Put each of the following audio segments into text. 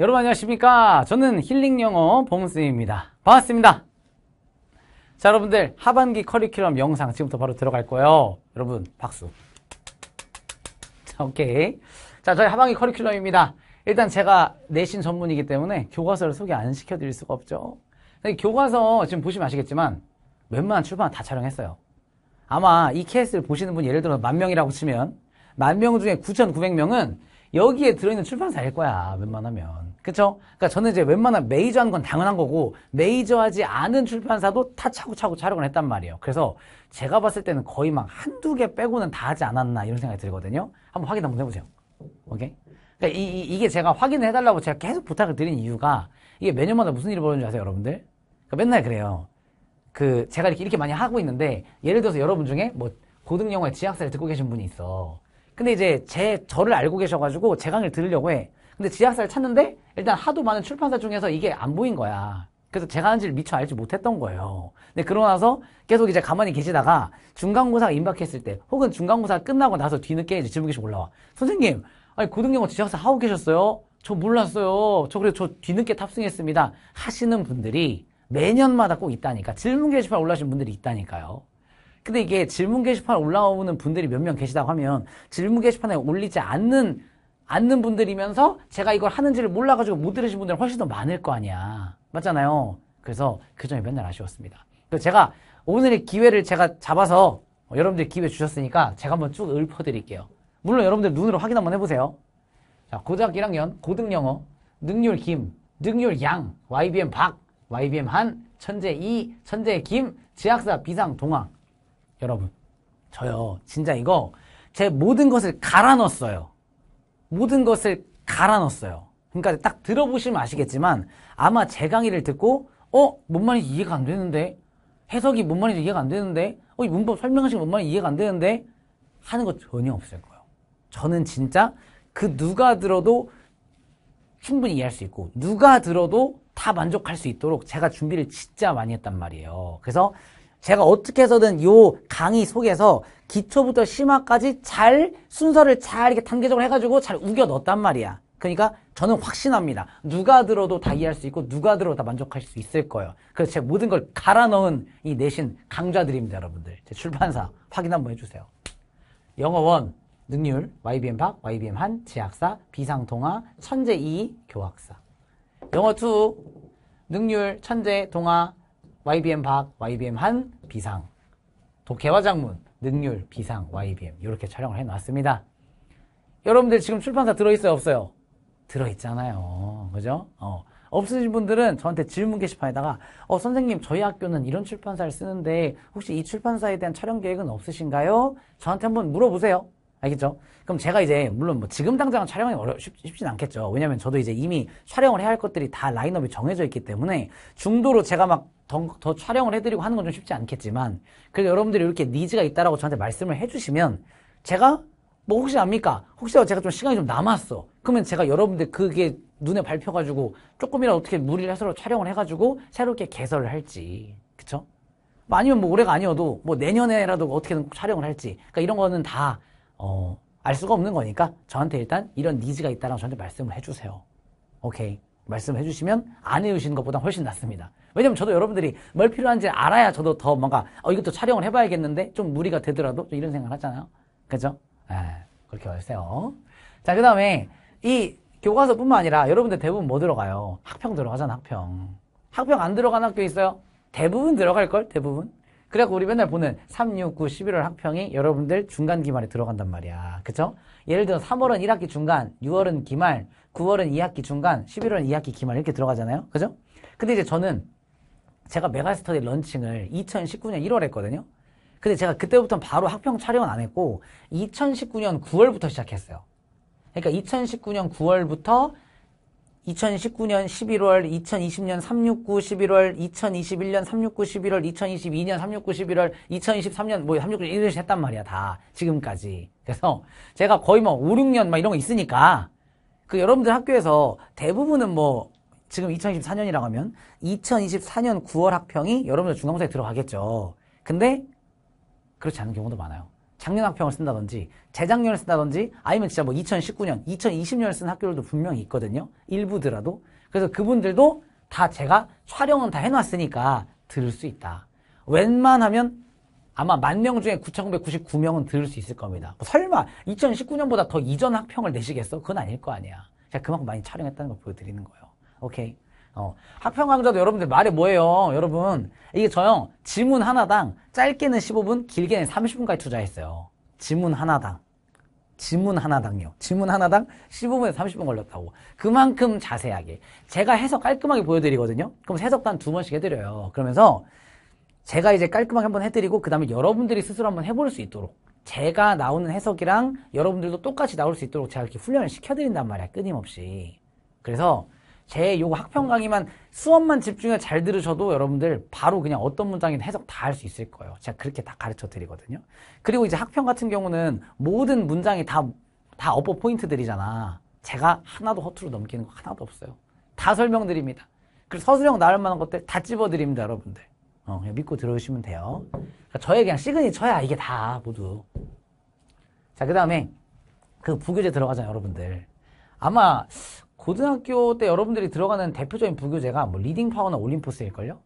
여러분 안녕하십니까 저는 힐링 영어 봉문쌤입니다 반갑습니다 자 여러분들 하반기 커리큘럼 영상 지금부터 바로 들어갈 거예요 여러분 박수 자 오케이 자 저희 하반기 커리큘럼입니다 일단 제가 내신 전문이기 때문에 교과서를 소개 안 시켜드릴 수가 없죠 교과서 지금 보시면 아시겠지만 웬만한 출판 다 촬영했어요 아마 이 케이스를 보시는 분 예를 들어 만 명이라고 치면 만 명 중에 9,900명은 여기에 들어있는 출판사일 거야 웬만하면 그렇죠 그러니까 저는 이제 웬만한 메이저한 건 당연한 거고 메이저하지 않은 출판사도 다 차고차고 촬영을 했단 말이에요. 그래서 제가 봤을 때는 거의 막 한두 개 빼고는 다 하지 않았나 이런 생각이 들거든요. 한번 확인 한번 해보세요. 오케이? 그러니까 이, 이게 제가 확인을 해달라고 제가 계속 부탁을 드린 이유가 이게 몇년마다 무슨 일이 벌어지는지 아세요, 여러분들? 그러니까 맨날 그래요. 그 제가 이렇게 이렇게 많이 하고 있는데 예를 들어서 여러분 중에 뭐 고등 영어의 지학사를 듣고 계신 분이 있어. 근데 이제 제 저를 알고 계셔가지고 제 강의를 들으려고 해. 근데 지학사를 찾는데 일단 하도 많은 출판사 중에서 이게 안 보인 거야. 그래서 제가 하는지를 미처 알지 못했던 거예요. 근데 그러고 나서 계속 이제 가만히 계시다가 중간고사가 임박했을 때 혹은 중간고사가 끝나고 나서 뒤늦게 이제 질문계시 올라와. 선생님, 아니 고등영어 지적사 하고 계셨어요? 저 몰랐어요. 저 그래서 저 뒤늦게 탑승했습니다. 하시는 분들이 매년마다 꼭 있다니까. 질문 게시판 올라오신 분들이 있다니까요. 근데 이게 질문 게시판 올라오는 분들이 몇 명 계시다고 하면 질문 게시판에 올리지 않는 않는 분들이면서 제가 이걸 하는지를 몰라가지고 못 들으신 분들은 훨씬 더 많을 거 아니야. 맞잖아요. 그래서 그 점이 맨날 아쉬웠습니다. 그래서 제가 오늘의 기회를 제가 잡아서 뭐 여러분들 기회 주셨으니까 제가 한번 쭉 읊어드릴게요. 물론 여러분들 눈으로 확인 한번 해보세요. 자, 고등학교 1학년, 고등영어, 능률 김, 능률 양, YBM 박, YBM 한, 천재 이, 천재 김, 지학사 비상 동학 여러분, 저요, 진짜 이거 제 모든 것을 갈아 넣었어요. 모든 것을 갈아 넣었어요. 그러니까 딱 들어보시면 아시겠지만 아마 제 강의를 듣고 어? 뭔 말인지 이해가 안 되는데? 해석이 뭔 말인지 이해가 안 되는데? 어? 문법 설명하신 뭔 말인지 이해가 안 되는데? 하는 거 전혀 없을 거예요. 저는 진짜 그 누가 들어도 충분히 이해할 수 있고 누가 들어도 다 만족할 수 있도록 제가 준비를 진짜 많이 했단 말이에요. 그래서 제가 어떻게 해서든 요 강의 속에서 기초부터 심화까지 잘 순서를 잘 이렇게 단계적으로 해가지고 잘 우겨 넣었단 말이야. 그러니까 저는 확신합니다. 누가 들어도 다 이해할 수 있고 누가 들어도 다 만족할 수 있을 거예요. 그래서 제 모든 걸 갈아 넣은 이 내신 강좌들입니다, 여러분들. 제 출판사 확인 한번 해주세요. 영어원 능률 YBM 박 YBM 한제학사 비상통화 천재 2 교학사 영어 2 능률 천재 동화 YBM 박, YBM 한, 비상. 독해와 작문, 능률, 비상, YBM. 이렇게 촬영을 해놨습니다. 여러분들 지금 출판사 들어있어요? 없어요? 들어있잖아요. 그죠? 어. 없으신 분들은 저한테 질문 게시판에다가 어 선생님 저희 학교는 이런 출판사를 쓰는데 혹시 이 출판사에 대한 촬영 계획은 없으신가요? 저한테 한번 물어보세요. 알겠죠? 그럼 제가 이제 물론 뭐 지금 당장은 촬영이 어려 쉽, 쉽진 않겠죠. 왜냐면 저도 이제 이미 촬영을 해야 할 것들이 다 라인업이 정해져 있기 때문에 중도로 제가 막 더, 더 촬영을 해드리고 하는 건 좀 쉽지 않겠지만 그래도 여러분들이 이렇게 니즈가 있다라고 저한테 말씀을 해주시면 제가 뭐 혹시 압니까? 혹시 제가 좀 시간이 좀 남았어. 그러면 제가 여러분들 그게 눈에 밟혀가지고 조금이라도 어떻게 무리를 해서 촬영을 해가지고 새롭게 개설을 할지 그쵸? 뭐 아니면 뭐 올해가 아니어도 뭐 내년에라도 어떻게든 촬영을 할지 그러니까 이런 거는 다 어, 알 수가 없는 거니까 저한테 일단 이런 니즈가 있다라고 저한테 말씀을 해주세요. 오케이. 말씀해 주시면 안 해주시는 것보다 훨씬 낫습니다. 왜냐면 저도 여러분들이 뭘 필요한지 알아야 저도 더 뭔가 어, 이것도 촬영을 해봐야겠는데 좀 무리가 되더라도 좀 이런 생각을 하잖아요. 그죠? 에, 예, 그렇게 하세요. 자, 그 다음에 이 교과서뿐만 아니라 여러분들 대부분 뭐 들어가요? 학평 들어가잖아, 학평. 학평 안 들어간 학교 있어요? 대부분 들어갈걸? 대부분? 그래갖고 우리 맨날 보는 3, 6, 9, 11월 학평이 여러분들 중간 기말에 들어간단 말이야. 그쵸? 예를 들어 3월은 1학기 중간, 6월은 기말, 9월은 2학기 중간, 11월은 2학기 기말 이렇게 들어가잖아요. 그죠? 근데 이제 저는 제가 메가스터디 런칭을 2019년 1월 했거든요. 근데 제가 그때부터 바로 학평 촬영은 안 했고 2019년 9월부터 시작했어요. 그러니까 2019년 9월부터 2019년 11월, 2020년 369 11월, 2021년 369 11월, 2022년 369 11월, 2023년 뭐369 이런 식으 했단 말이야, 다. 지금까지. 그래서 제가 거의 뭐 5, 6년 막 이런 거 있으니까 그 여러분들 학교에서 대부분은 뭐 지금 2024년이라고 하면 2024년 9월 학평이 여러분들 중간고사에 들어가겠죠. 근데 그렇지 않은 경우도 많아요. 작년 학평을 쓴다든지 재작년을 쓴다든지 아니면 진짜 뭐 2019년, 2020년을 쓴 학교들도 분명히 있거든요. 일부더라도. 그래서 그분들도 다 제가 촬영은 다 해놨으니까 들을 수 있다. 웬만하면 아마 만 명 중에 9,999명은 들을 수 있을 겁니다. 뭐 설마 2019년보다 더 이전 학평을 내시겠어? 그건 아닐 거 아니야. 제가 그만큼 많이 촬영했다는 걸 보여드리는 거예요. 오케이. 어, 학평 강좌도 여러분들 말이 뭐예요? 여러분, 이게 저요, 지문 하나당 짧게는 15분, 길게는 30분까지 투자했어요. 지문 하나당. 지문 하나당요. 지문 하나당 15분에서 30분 걸렸다고. 그만큼 자세하게. 제가 해석 깔끔하게 보여드리거든요. 그럼 해석단 두 번씩 해드려요. 그러면서 제가 이제 깔끔하게 한번 해드리고, 그 다음에 여러분들이 스스로 한번 해볼 수 있도록. 제가 나오는 해석이랑 여러분들도 똑같이 나올 수 있도록 제가 이렇게 훈련을 시켜드린단 말이야. 끊임없이. 그래서 제 요거 학평 강의만 수업만 집중해 서잘 들으셔도 여러분들 바로 그냥 어떤 문장인 해석 다 할 수 있을 거예요. 제가 그렇게 다 가르쳐 드리거든요. 그리고 이제 학평 같은 경우는 모든 문장이 다, 다 어퍼 포인트들이잖아. 제가 하나도 허투루 넘기는 거 하나도 없어요. 다 설명드립니다. 그리고 서술형 나올 만한 것들 다 집어드립니다, 여러분들. 어, 그냥 믿고 들어오시면 돼요. 그러니까 저의 그냥 시그니처야, 이게 다, 모두. 자, 그 다음에 그 부교재 들어가잖아요, 여러분들. 아마 고등학교 때 여러분들이 들어가는 대표적인 부교재가 뭐 리딩 파워나 올림포스일걸요?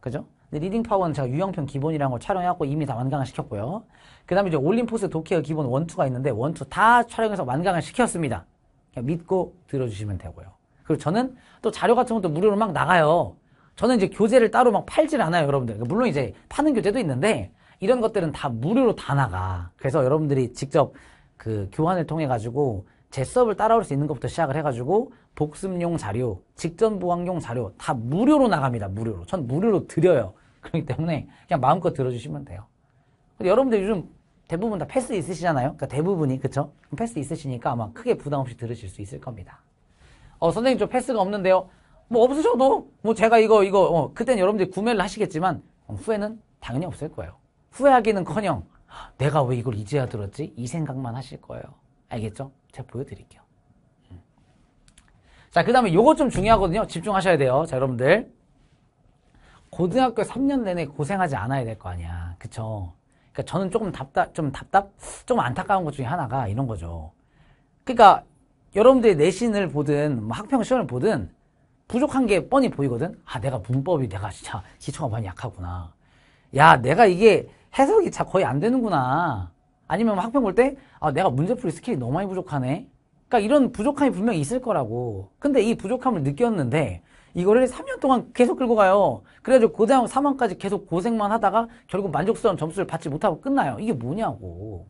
그죠? 근데 리딩 파워는 제가 유형편 기본이라는 걸 촬영해갖고 이미 다 완강을 시켰고요. 그 다음에 이제 올림포스 도케어 기본 원투가 있는데 원투 다 촬영해서 완강을 시켰습니다. 그냥 믿고 들어주시면 되고요. 그리고 저는 또 자료 같은 것도 무료로 막 나가요. 저는 이제 교재를 따로 막 팔질 않아요, 여러분들. 그러니까 물론 이제 파는 교재도 있는데 이런 것들은 다 무료로 다 나가. 그래서 여러분들이 직접 그 교환을 통해 가지고 제 수업을 따라올 수 있는 것부터 시작을 해가지고 복습용 자료, 직전 보완용 자료 다 무료로 나갑니다. 무료로. 전 무료로 드려요. 그렇기 때문에 그냥 마음껏 들어주시면 돼요. 근데 여러분들 요즘 대부분 다 패스 있으시잖아요. 그러니까 대부분이 그쵸? 패스 있으시니까 아마 크게 부담 없이 들으실 수 있을 겁니다. 어 선생님 저 패스가 없는데요. 뭐 없으셔도 뭐 제가 이거 이거 어, 그땐 여러분들이 구매를 하시겠지만 어, 후회는 당연히 없을 거예요. 후회하기는커녕 내가 왜 이걸 이제야 들었지? 이 생각만 하실 거예요. 알겠죠? 제가 보여드릴게요. 자, 그 다음에 요거 좀 중요하거든요. 집중하셔야 돼요. 자, 여러분들. 고등학교 3년 내내 고생하지 않아야 될 거 아니야. 그쵸? 그니까 저는 조금 답답, 좀 답답, 좀 안타까운 것 중에 하나가 이런 거죠. 그니까 여러분들의 내신을 보든, 뭐 학평 시험을 보든, 부족한 게 뻔히 보이거든? 아, 내가 문법이 내가 진짜 기초가 많이 약하구나. 야, 내가 이게 해석이 자 거의 안 되는구나. 아니면 학평 볼때 아, 내가 문제풀이 스킬이 너무 많이 부족하네. 그러니까 이런 부족함이 분명히 있을 거라고. 근데 이 부족함을 느꼈는데 이거를 3년 동안 계속 끌고 가요. 그래가지고 고등 학 3학년까지 계속 고생만 하다가 결국 만족스러운 점수를 받지 못하고 끝나요. 이게 뭐냐고.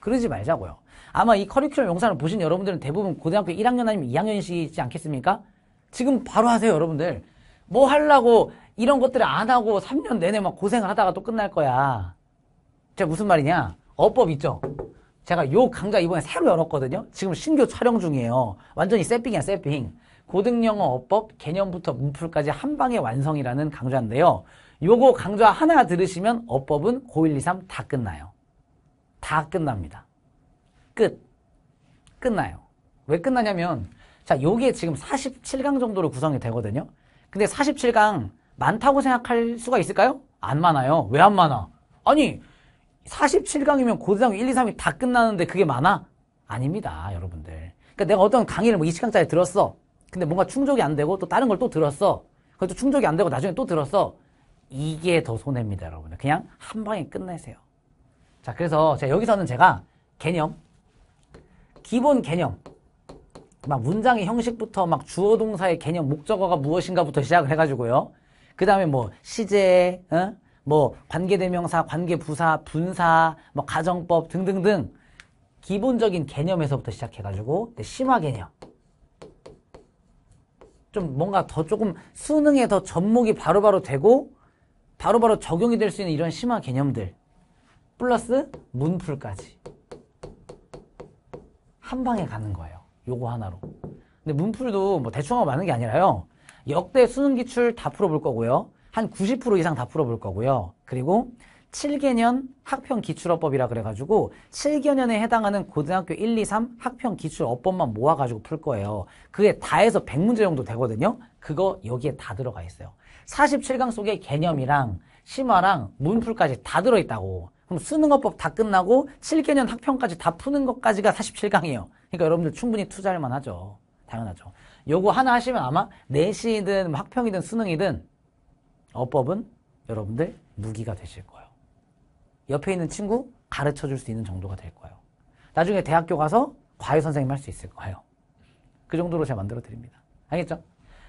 그러지 말자고요. 아마 이 커리큘럼 영상을 보신 여러분들은 대부분 고등학교 1학년 아니면 2학년이시지 않겠습니까? 지금 바로 하세요, 여러분들. 뭐 하려고 이런 것들을 안 하고 3년 내내 막 고생을 하다가 또 끝날 거야. 제가 무슨 말이냐? 어법 있죠? 제가 요 강좌 이번에 새로 열었거든요. 지금 신규 촬영 중이에요. 완전히 세핑이야, 세핑. 고등영어 어법 개념부터 문풀까지 한 방에 완성이라는 강좌인데요. 요거 강좌 하나 들으시면 어법은 고1, 2, 3 다 끝나요. 다 끝납니다. 끝. 끝나요. 왜 끝나냐면 자, 요게 지금 47강 정도로 구성이 되거든요. 근데 47강 많다고 생각할 수가 있을까요? 안 많아요. 왜 안 많아? 아니, 47강이면 고대상 1, 2, 3이 다 끝나는데 그게 많아? 아닙니다, 여러분들. 그러니까 내가 어떤 강의를 뭐 20강짜리 들었어. 근데 뭔가 충족이 안 되고 또 다른 걸 또 들었어. 그것도 충족이 안 되고 나중에 또 들었어. 이게 더 손해입니다, 여러분들. 그냥 한 방에 끝내세요. 자, 그래서 제가 여기서는 제가 개념, 기본 개념, 막 문장의 형식부터 막 주어 동사의 개념, 목적어가 무엇인가부터 시작을 해가지고요. 그 다음에 뭐 시제, 어? 뭐 관계대명사, 관계부사, 분사, 뭐 가정법 등등등 기본적인 개념에서부터 시작해가지고 심화 개념 좀 뭔가 더 조금 수능에 더 접목이 바로바로 바로 되고 바로바로 바로 적용이 될 수 있는 이런 심화 개념들 플러스 문풀까지 한 방에 가는 거예요 요거 하나로 근데 문풀도 뭐 대충 하고 마는 게 아니라요 역대 수능 기출 다 풀어볼 거고요 한90% 이상 다 풀어볼 거고요. 그리고 7개년 학평 기출어법이라 그래가지고 7개년에 해당하는 고등학교 1, 2, 3 학평 기출어법만 모아가지고 풀 거예요. 그게 다 해서 100문제 정도 되거든요. 그거 여기에 다 들어가 있어요. 47강 속에 개념이랑 심화랑 문풀까지 다 들어있다고. 그럼 수능어법 다 끝나고 7개년 학평까지 다 푸는 것까지가 47강이에요. 그러니까 여러분들 충분히 투자할 만하죠. 당연하죠. 요거 하나 하시면 아마 내신이든 학평이든 수능이든 어법은 여러분들 무기가 되실 거예요. 옆에 있는 친구 가르쳐 줄 수 있는 정도가 될 거예요. 나중에 대학교 가서 과외 선생님 할 수 있을 거예요. 그 정도로 제가 만들어 드립니다. 알겠죠?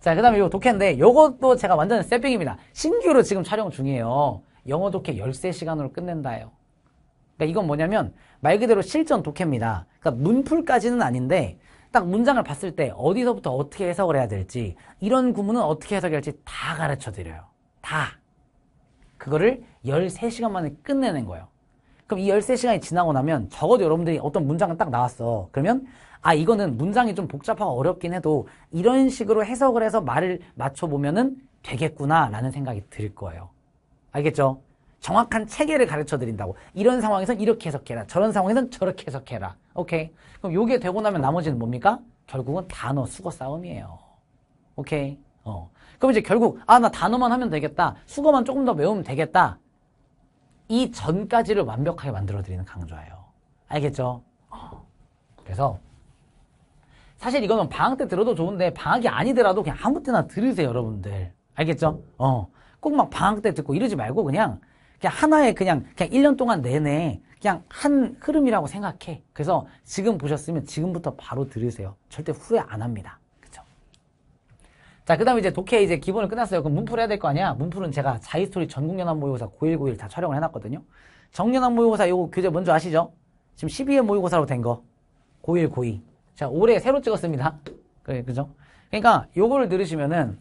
자, 그 다음에 이거 독해인데 이것도 제가 완전 세핑입니다. 신규로 지금 촬영 중이에요. 영어 독해 13시간으로 끝낸다예요. 그러니까 이건 뭐냐면 말 그대로 실전 독해입니다. 그러니까 문풀까지는 아닌데 딱 문장을 봤을 때 어디서부터 어떻게 해석을 해야 될지 이런 구문은 어떻게 해석해야 할지 다 가르쳐 드려요. 다. 그거를 13시간 만에 끝내는 거예요. 그럼 이 13시간이 지나고 나면 적어도 여러분들이 어떤 문장은 딱 나왔어. 그러면 아 이거는 문장이 좀 복잡하고 어렵긴 해도 이런 식으로 해석을 해서 말을 맞춰보면은 되겠구나 라는 생각이 들 거예요. 알겠죠? 정확한 체계를 가르쳐 드린다고. 이런 상황에서 이렇게 해석해라. 저런 상황에서 저렇게 해석해라. 오케이. 그럼 요게 되고 나면 나머지는 뭡니까? 결국은 단어 수거 싸움이에요. 오케이. 어. 그럼 이제 결국 아 나 단어만 하면 되겠다. 수거만 조금 더 외우면 되겠다. 이 전까지를 완벽하게 만들어드리는 강좌예요. 알겠죠? 그래서 사실 이거는 방학 때 들어도 좋은데 방학이 아니더라도 그냥 아무 때나 들으세요 여러분들. 알겠죠? 어. 꼭 막 방학 때 듣고 이러지 말고 그냥 그냥 하나의 그냥 그냥 1년 동안 내내 그냥 한 흐름이라고 생각해. 그래서 지금 보셨으면 지금부터 바로 들으세요. 절대 후회 안 합니다. 자, 그 다음에 이제 독해 이제 기본을 끝났어요. 그럼 문풀 해야 될 거 아니야? 문풀은 제가 자이스토리 전국연합 모의고사 9일, 9일 다 촬영을 해놨거든요. 정연합 모의고사 요거 교재 먼저 아시죠? 지금 12회 모의고사로 된 거. 9일, 9이. 자, 올해 새로 찍었습니다. 그 그죠? 그니까 요거를 들으시면은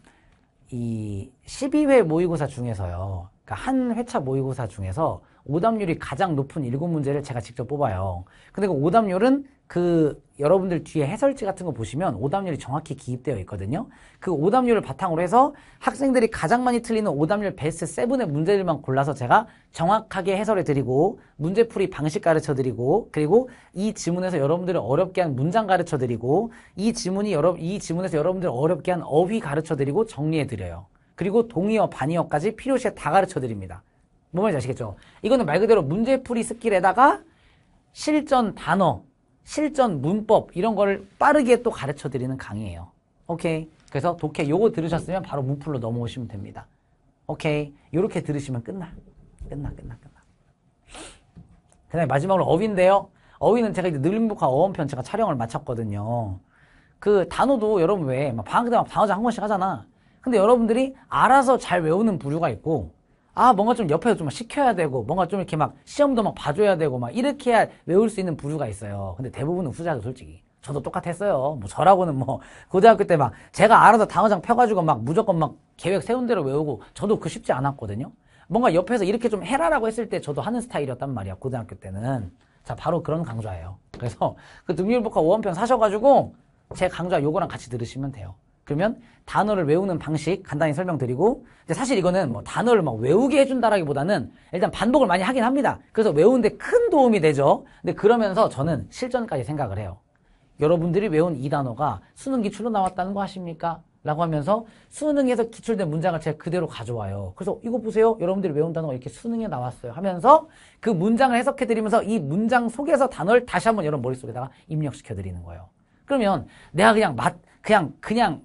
이 12회 모의고사 중에서요. 그니까한 회차 모의고사 중에서 오답률이 가장 높은 일곱 문제를 제가 직접 뽑아요. 근데 그 오답률은 그 여러분들 뒤에 해설지 같은 거 보시면 오답률이 정확히 기입되어 있거든요. 그 오답률을 바탕으로 해서 학생들이 가장 많이 틀리는 오답률 베스트 7의 문제들만 골라서 제가 정확하게 해설해 드리고 문제풀이 방식 가르쳐 드리고 그리고 이질문에서 여러분들을 어렵게 한 문장 가르쳐 드리고 이질문이 여러 이질문에서 여러분들을 어렵게 한 어휘 가르쳐 드리고 정리해 드려요. 그리고 동의어, 반의어까지 필요시에 다 가르쳐 드립니다. 뭔 말인지 아시겠죠? 이거는 말 그대로 문제풀이 스킬에다가 실전 단어, 실전 문법 이런 거를 빠르게 또 가르쳐 드리는 강의예요. 오케이. 그래서 독해 요거 들으셨으면 바로 문풀로 넘어오시면 됩니다. 오케이. 요렇게 들으시면 끝나. 끝나, 끝나, 끝나. 그 다음에 마지막으로 어휘인데요. 어휘는 제가 이제 늘림복화 어원편 제가 촬영을 마쳤거든요. 그 단어도 여러분 왜, 방학 때막 단어장 한번씩 하잖아. 근데 여러분들이 알아서 잘 외우는 부류가 있고, 아 뭔가 좀 옆에서 좀 시켜야 되고 뭔가 좀 이렇게 막 시험도 막 봐줘야 되고 막 이렇게 해야 외울 수 있는 부류가 있어요 근데 대부분은 후자죠 솔직히 저도 똑같았어요 뭐 저라고는 뭐 고등학교 때 막 제가 알아서 단어장 펴가지고 막 무조건 막 계획 세운 대로 외우고 저도 그 쉽지 않았거든요 뭔가 옆에서 이렇게 좀 해라라고 했을 때 저도 하는 스타일이었단 말이야 고등학교 때는 자 바로 그런 강좌예요 그래서 그 등률복화 원편 사셔가지고 제 강좌 요거랑 같이 들으시면 돼요 그러면 단어를 외우는 방식 간단히 설명드리고 사실 이거는 뭐 단어를 막 외우게 해준다라기보다는 일단 반복을 많이 하긴 합니다. 그래서 외우는데 큰 도움이 되죠. 근데 그러면서 저는 실전까지 생각을 해요. 여러분들이 외운 이 단어가 수능 기출로 나왔다는 거 아십니까? 라고 하면서 수능에서 기출된 문장을 제가 그대로 가져와요. 그래서 이거 보세요. 여러분들이 외운 단어가 이렇게 수능에 나왔어요. 하면서 그 문장을 해석해드리면서 이 문장 속에서 단어를 다시 한번 여러분 머릿속에다가 입력시켜드리는 거예요. 그러면 내가 그냥 맛, 그냥, 그냥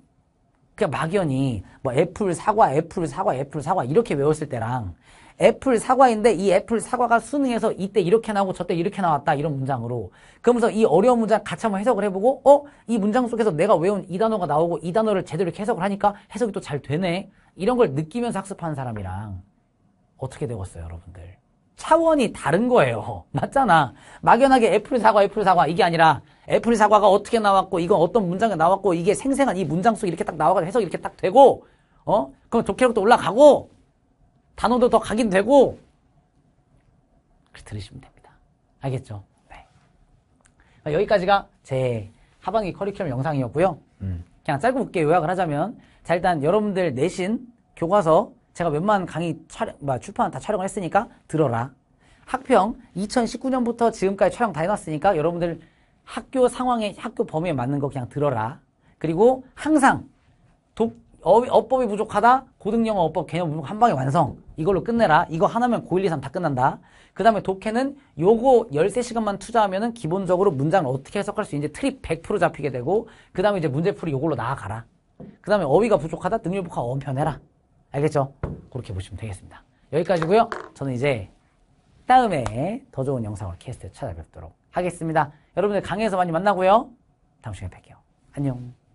그냥 막연히 뭐 애플 사과 애플 사과 애플 사과 이렇게 외웠을 때랑 애플 사과인데 이 애플 사과가 수능에서 이때 이렇게 나오고 저때 이렇게 나왔다 이런 문장으로 그러면서 이 어려운 문장 같이 한번 해석을 해보고 어? 이 문장 속에서 내가 외운 이 단어가 나오고 이 단어를 제대로 해석을 하니까 해석이 또 잘 되네 이런 걸 느끼면서 학습하는 사람이랑 어떻게 되겠어요 여러분들 차원이 다른 거예요. 맞잖아. 막연하게 애플 사과, 애플 사과 이게 아니라 애플 사과가 어떻게 나왔고 이건 어떤 문장이 나왔고 이게 생생한 이 문장 속에 이렇게 딱 나와가지고 해석이 이렇게 딱 되고 어? 그럼 독해력도 올라가고 단어도 더 각인 되고 그렇게 들으시면 됩니다. 알겠죠? 네. 여기까지가 제 하반기 커리큘럼 영상이었고요. 음. 그냥 짧고 굵게 요약을 하자면 자 일단 여러분들 내신 교과서 제가 웬만한 강의 촬영, 뭐, 출판 다 촬영을 했으니까 들어라. 학평 2019년부터 지금까지 촬영 다 해놨으니까 여러분들 학교 상황에 학교 범위에 맞는 거 그냥 들어라. 그리고 항상 독, 어, 어법이 부족하다. 고등영어 어법 개념 부족 한 방에 완성. 이걸로 끝내라. 이거 하나면 고1, 2, 3 다 끝난다. 그 다음에 독해는 요거 13시간만 투자하면 은 기본적으로 문장을 어떻게 해석할 수 있는지 트립 100% 잡히게 되고 그 다음에 이제 문제풀이 요걸로 나아가라. 그 다음에 어휘가 부족하다. 능률 복합 원편해라. 알겠죠? 그렇게 보시면 되겠습니다. 여기까지고요. 저는 이제 다음에 더 좋은 영상으로 캐스트 에 찾아뵙도록 하겠습니다. 여러분들 강의에서 많이 만나고요. 다음 시간에 뵐게요. 안녕.